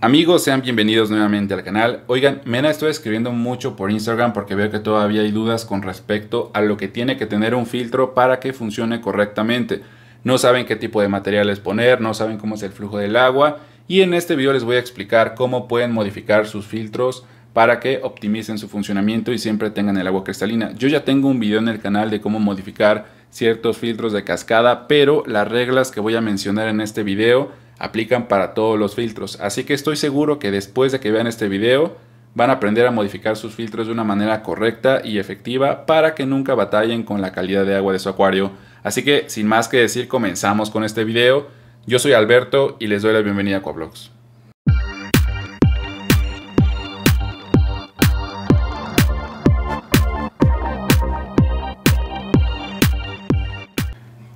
Amigos, sean bienvenidos nuevamente al canal. Oigan, me estoy escribiendo mucho por Instagram porque veo que todavía hay dudas con respecto a lo que tiene que tener un filtro para que funcione correctamente. No saben qué tipo de materiales poner, no saben cómo es el flujo del agua y en este video les voy a explicar cómo pueden modificar sus filtros para que optimicen su funcionamiento y siempre tengan el agua cristalina. Yo ya tengo un video en el canal de cómo modificar ciertos filtros de cascada, pero las reglas que voy a mencionar en este video aplican para todos los filtros. Así que estoy seguro que después de que vean este video van a aprender a modificar sus filtros de una manera correcta y efectiva para que nunca batallen con la calidad de agua de su acuario. Así que sin más que decir comenzamos con este video. Yo soy Alberto y les doy la bienvenida a Coblox.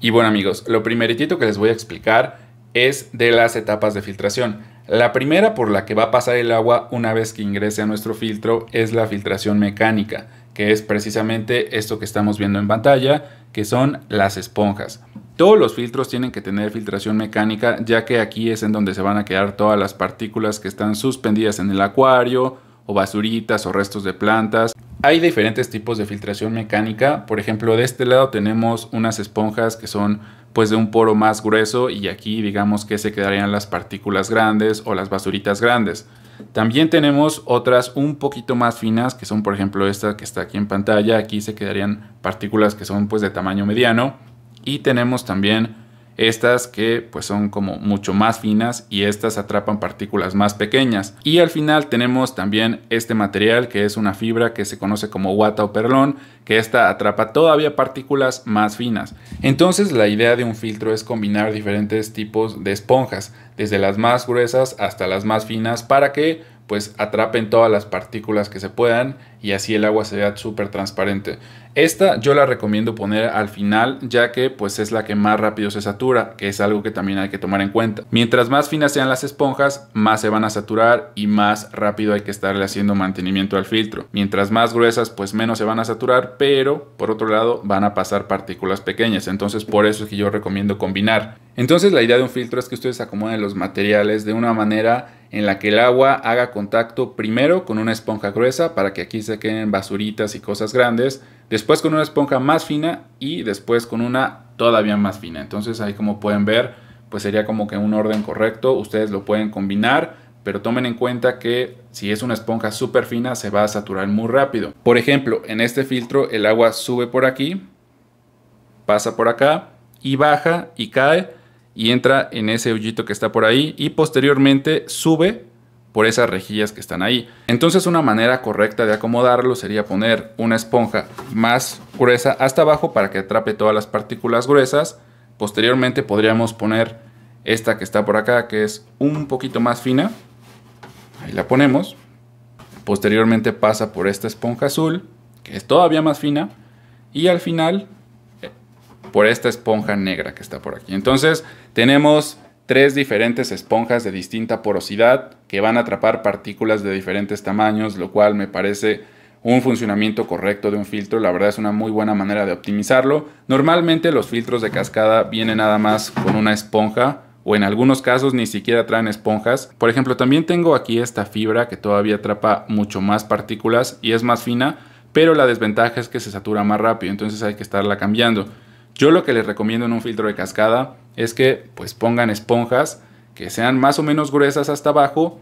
Y bueno amigos, lo primeritito que les voy a explicar es de las etapas de filtración. La primera por la que va a pasar el agua una vez que ingrese a nuestro filtro es la filtración mecánica, que es precisamente esto que estamos viendo en pantalla, que son las esponjas. Todos los filtros tienen que tener filtración mecánica, ya que aquí es en donde se van a quedar todas las partículas que están suspendidas en el acuario, o basuritas, o restos de plantas. Hay diferentes tipos de filtración mecánica, por ejemplo, de este lado tenemos unas esponjas que son pues de un poro más grueso y aquí digamos que se quedarían las partículas grandes o las basuritas grandes. También tenemos otras un poquito más finas que son por ejemplo esta que está aquí en pantalla, aquí se quedarían partículas que son pues de tamaño mediano y tenemos también estas que pues son como mucho más finas y estas atrapan partículas más pequeñas. Y al final tenemos también este material que es una fibra que se conoce como guata o perlón, que esta atrapa todavía partículas más finas. Entonces la idea de un filtro es combinar diferentes tipos de esponjas, desde las más gruesas hasta las más finas para que pues atrapen todas las partículas que se puedan y así el agua se vea súper transparente. Esta yo la recomiendo poner al final ya que pues es la que más rápido se satura, que es algo que también hay que tomar en cuenta. Mientras más finas sean las esponjas, más se van a saturar y más rápido hay que estarle haciendo mantenimiento al filtro. Mientras más gruesas pues menos se van a saturar, pero por otro lado van a pasar partículas pequeñas, entonces por eso es que yo recomiendo combinar. Entonces la idea de un filtro es que ustedes acomoden los materiales de una manera en la que el agua haga contacto primero con una esponja gruesa para que aquí se queden basuritas y cosas grandes, después con una esponja más fina y después con una todavía más fina. Entonces ahí como pueden ver, pues sería como que un orden correcto, ustedes lo pueden combinar, pero tomen en cuenta que si es una esponja súper fina se va a saturar muy rápido. Por ejemplo, en este filtro el agua sube por aquí, pasa por acá y baja y cae y entra en ese hoyito que está por ahí y posteriormente sube por esas rejillas que están ahí. Entonces una manera correcta de acomodarlo sería poner una esponja más gruesa hasta abajo para que atrape todas las partículas gruesas. Posteriormente podríamos poner esta que está por acá que es un poquito más fina. Ahí la ponemos. Posteriormente pasa por esta esponja azul que es todavía más fina. Y al final por esta esponja negra que está por aquí. Entonces tenemos tres diferentes esponjas de distinta porosidad que van a atrapar partículas de diferentes tamaños, lo cual me parece un funcionamiento correcto de un filtro. La verdad es una muy buena manera de optimizarlo. Normalmente los filtros de cascada vienen nada más con una esponja o en algunos casos ni siquiera traen esponjas. Por ejemplo, también tengo aquí esta fibra que todavía atrapa mucho más partículas y es más fina, pero la desventaja es que se satura más rápido, entonces hay que estarla cambiando. Yo lo que les recomiendo en un filtro de cascada es que pues pongan esponjas que sean más o menos gruesas hasta abajo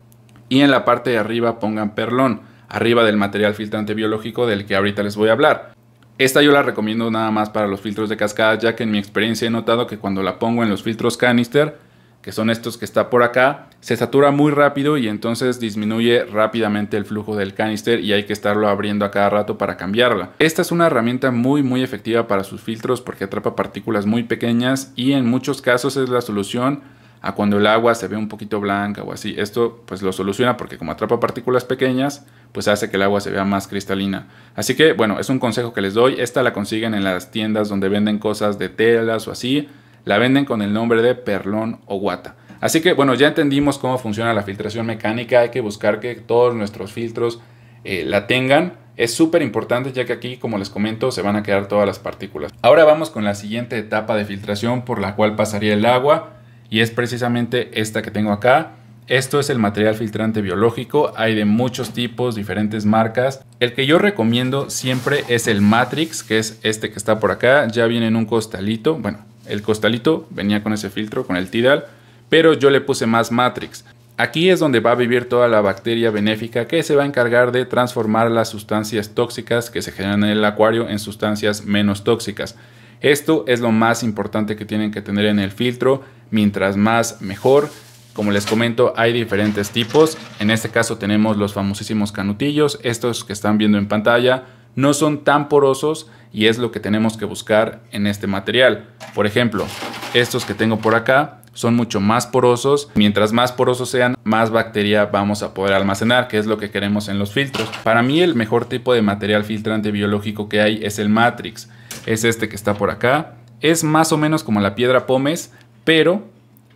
y en la parte de arriba pongan perlón, arriba del material filtrante biológico del que ahorita les voy a hablar. Esta yo la recomiendo nada más para los filtros de cascada ya que en mi experiencia he notado que cuando la pongo en los filtros canister que son estos que está por acá, se satura muy rápido y entonces disminuye rápidamente el flujo del canister y hay que estarlo abriendo a cada rato para cambiarla. Esta es una herramienta muy muy efectiva para sus filtros porque atrapa partículas muy pequeñas y en muchos casos es la solución a cuando el agua se ve un poquito blanca o así. Esto pues lo soluciona porque como atrapa partículas pequeñas, pues hace que el agua se vea más cristalina. Así que bueno, es un consejo que les doy. Esta la consiguen en las tiendas donde venden cosas de telas o así. La venden con el nombre de perlón o guata. Así que bueno, ya entendimos cómo funciona la filtración mecánica. Hay que buscar que todos nuestros filtros eh, la tengan. Es súper importante ya que aquí, como les comento, se van a quedar todas las partículas. Ahora vamos con la siguiente etapa de filtración por la cual pasaría el agua y es precisamente esta que tengo acá. Esto es el material filtrante biológico, hay de muchos tipos, diferentes marcas. El que yo recomiendo siempre es el Matrix, que es este que está por acá, ya viene en un costalito, bueno, el costalito venía con ese filtro, con el tidal, pero yo le puse más Matrix. Aquí es donde va a vivir toda la bacteria benéfica que se va a encargar de transformar las sustancias tóxicas que se generan en el acuario en sustancias menos tóxicas. Esto es lo más importante que tienen que tener en el filtro, mientras más mejor. Como les comento, hay diferentes tipos. En este caso tenemos los famosísimos canutillos, estos que están viendo en pantalla, no son tan porosos, y es lo que tenemos que buscar en este material. Por ejemplo, estos que tengo por acá son mucho más porosos. Mientras más porosos sean, más bacteria vamos a poder almacenar, que es lo que queremos en los filtros. Para mí el mejor tipo de material filtrante biológico que hay es el Matrix. Es este que está por acá. Es más o menos como la piedra pómez, pero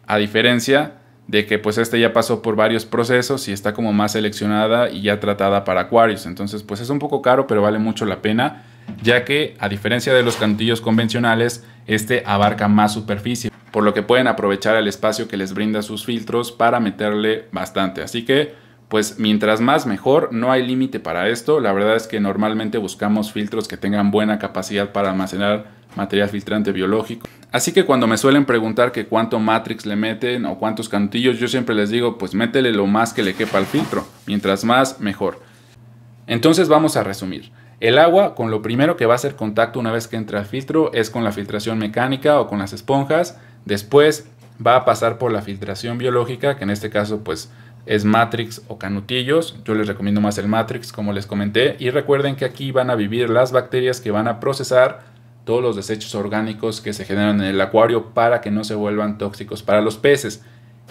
a diferencia de que pues este ya pasó por varios procesos y está como más seleccionada y ya tratada para acuarios. Entonces pues es un poco caro, pero vale mucho la pena ya que, a diferencia de los cantillos convencionales, este abarca más superficie, por lo que pueden aprovechar el espacio que les brinda sus filtros para meterle bastante. Así que, pues mientras más mejor, no hay límite para esto. La verdad es que normalmente buscamos filtros que tengan buena capacidad para almacenar material filtrante biológico. Así que cuando me suelen preguntar que cuánto matrix le meten o cuántos cantillos, yo siempre les digo, pues métele lo más que le quepa al filtro. Mientras más, mejor. Entonces vamos a resumir. El agua, con lo primero que va a hacer contacto una vez que entra al filtro, es con la filtración mecánica o con las esponjas. Después va a pasar por la filtración biológica, que en este caso pues es Matrix o canutillos. Yo les recomiendo más el Matrix, como les comenté. Y recuerden que aquí van a vivir las bacterias que van a procesar todos los desechos orgánicos que se generan en el acuario para que no se vuelvan tóxicos para los peces.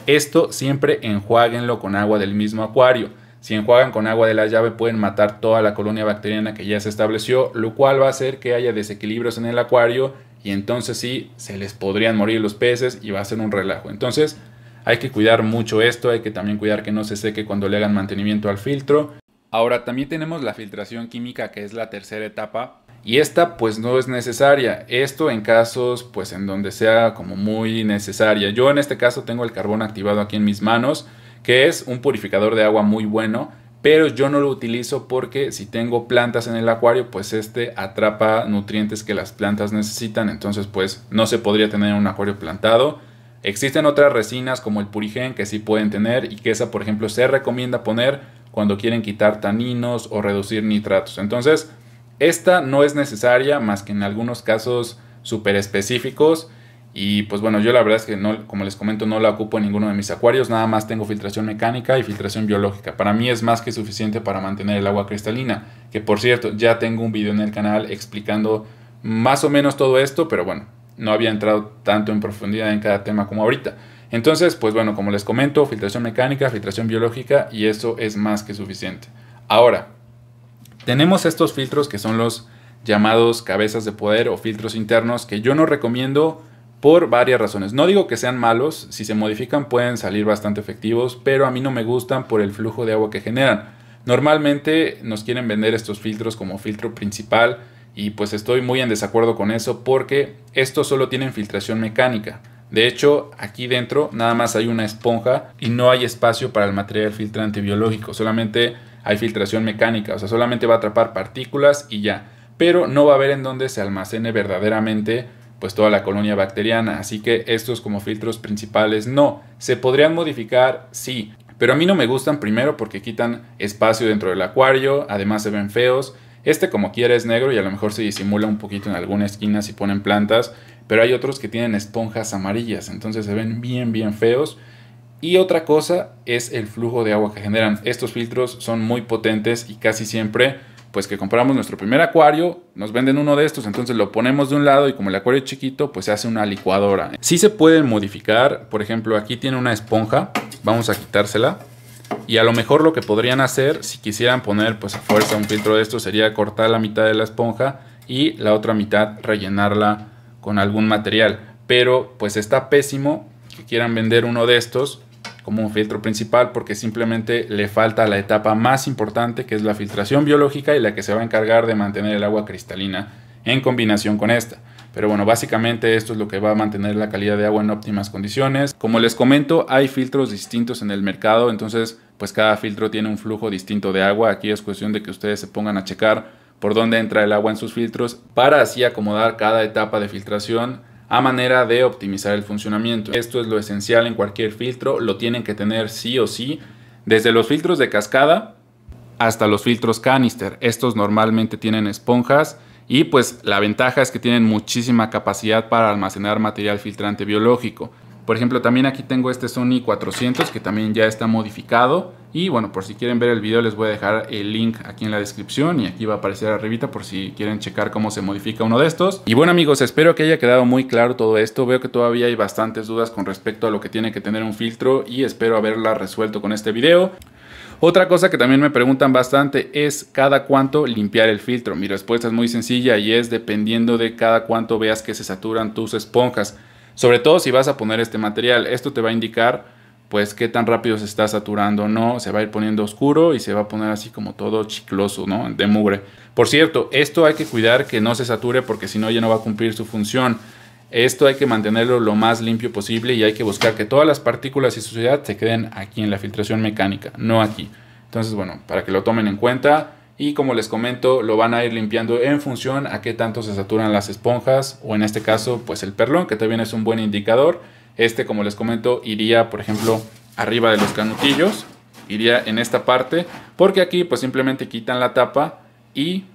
Esto siempre enjuáguenlo con agua del mismo acuario. Si enjuagan con agua de la llave pueden matar toda la colonia bacteriana que ya se estableció, lo cual va a hacer que haya desequilibrios en el acuario y entonces sí, se les podrían morir los peces y va a ser un relajo. Entonces hay que cuidar mucho esto, hay que también cuidar que no se seque cuando le hagan mantenimiento al filtro. Ahora también tenemos la filtración química que es la tercera etapa y esta pues no es necesaria. Esto en casos pues en donde sea como muy necesaria. Yo en este caso tengo el carbón activado aquí en mis manos que es un purificador de agua muy bueno, pero yo no lo utilizo porque si tengo plantas en el acuario, pues este atrapa nutrientes que las plantas necesitan, entonces pues no se podría tener un acuario plantado. Existen otras resinas como el purigen que sí pueden tener y que esa por ejemplo se recomienda poner cuando quieren quitar taninos o reducir nitratos. Entonces, esta no es necesaria más que en algunos casos súper específicos y pues bueno, yo la verdad es que no, como les comento, no la ocupo en ninguno de mis acuarios, nada más tengo filtración mecánica y filtración biológica. Para mí es más que suficiente para mantener el agua cristalina, que por cierto, ya tengo un video en el canal explicando más o menos todo esto, pero bueno, no había entrado tanto en profundidad en cada tema como ahorita. Entonces, pues bueno, como les comento, filtración mecánica, filtración biológica y eso es más que suficiente. Ahora, tenemos estos filtros que son los llamados cabezas de poder o filtros internos que yo no recomiendo por varias razones. No digo que sean malos, si se modifican pueden salir bastante efectivos, pero a mí no me gustan por el flujo de agua que generan. Normalmente nos quieren vender estos filtros como filtro principal y pues estoy muy en desacuerdo con eso porque estos solo tienen filtración mecánica. De hecho, aquí dentro nada más hay una esponja y no hay espacio para el material filtrante biológico, solamente hay filtración mecánica, o sea, solamente va a atrapar partículas y ya, pero no va a haber en dónde se almacene verdaderamente pues toda la colonia bacteriana, así que estos como filtros principales no. ¿Se podrían modificar? Sí, pero a mí no me gustan primero porque quitan espacio dentro del acuario, además se ven feos. Este como quiera es negro y a lo mejor se disimula un poquito en alguna esquina si ponen plantas, pero hay otros que tienen esponjas amarillas, entonces se ven bien bien feos. Y otra cosa es el flujo de agua que generan. Estos filtros son muy potentes y casi siempre pues que compramos nuestro primer acuario, nos venden uno de estos, entonces lo ponemos de un lado y como el acuario es chiquito, pues se hace una licuadora. Sí se pueden modificar, por ejemplo, aquí tiene una esponja, vamos a quitársela. Y a lo mejor lo que podrían hacer, si quisieran poner pues a fuerza un filtro de esto, sería cortar la mitad de la esponja y la otra mitad rellenarla con algún material. Pero pues está pésimo que quieran vender uno de estos como un filtro principal porque simplemente le falta la etapa más importante que es la filtración biológica y la que se va a encargar de mantener el agua cristalina en combinación con esta. Pero bueno, básicamente esto es lo que va a mantener la calidad de agua en óptimas condiciones. Como les comento, hay filtros distintos en el mercado, entonces pues cada filtro tiene un flujo distinto de agua. Aquí es cuestión de que ustedes se pongan a checar por dónde entra el agua en sus filtros para así acomodar cada etapa de filtración a manera de optimizar el funcionamiento. Esto es lo esencial en cualquier filtro, lo tienen que tener sí o sí, desde los filtros de cascada hasta los filtros canister. Estos normalmente tienen esponjas y pues la ventaja es que tienen muchísima capacidad para almacenar material filtrante biológico. Por ejemplo, también aquí tengo este Sony 400 que también ya está modificado. Y bueno, por si quieren ver el video les voy a dejar el link aquí en la descripción y aquí va a aparecer arribita por si quieren checar cómo se modifica uno de estos. Y bueno amigos, espero que haya quedado muy claro todo esto. Veo que todavía hay bastantes dudas con respecto a lo que tiene que tener un filtro y espero haberla resuelto con este video. Otra cosa que también me preguntan bastante es cada cuánto limpiar el filtro. Mi respuesta es muy sencilla y es dependiendo de cada cuánto veas que se saturan tus esponjas. Sobre todo si vas a poner este material, esto te va a indicar pues qué tan rápido se está saturando no, se va a ir poniendo oscuro y se va a poner así como todo chicloso, ¿no? De mugre. Por cierto, esto hay que cuidar que no se sature porque si no ya no va a cumplir su función. Esto hay que mantenerlo lo más limpio posible y hay que buscar que todas las partículas y suciedad se queden aquí en la filtración mecánica, no aquí. Entonces, bueno, para que lo tomen en cuenta, y como les comento lo van a ir limpiando en función a qué tanto se saturan las esponjas o en este caso pues el perlón que también es un buen indicador. Este como les comento iría por ejemplo arriba de los canutillos, iría en esta parte porque aquí pues simplemente quitan la tapa y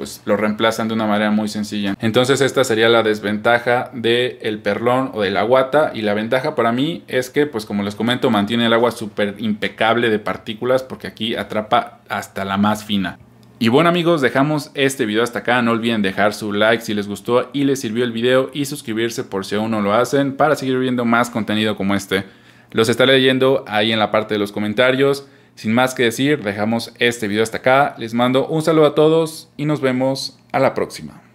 pues lo reemplazan de una manera muy sencilla. Entonces esta sería la desventaja del el perlón o de la guata y la ventaja para mí es que pues como les comento mantiene el agua súper impecable de partículas porque aquí atrapa hasta la más fina. Y bueno amigos, dejamos este video hasta acá, no olviden dejar su like si les gustó y les sirvió el video y suscribirse por si aún no lo hacen para seguir viendo más contenido como este. Los estaré leyendo ahí en la parte de los comentarios. Sin más que decir, dejamos este video hasta acá. Les mando un saludo a todos y nos vemos a la próxima.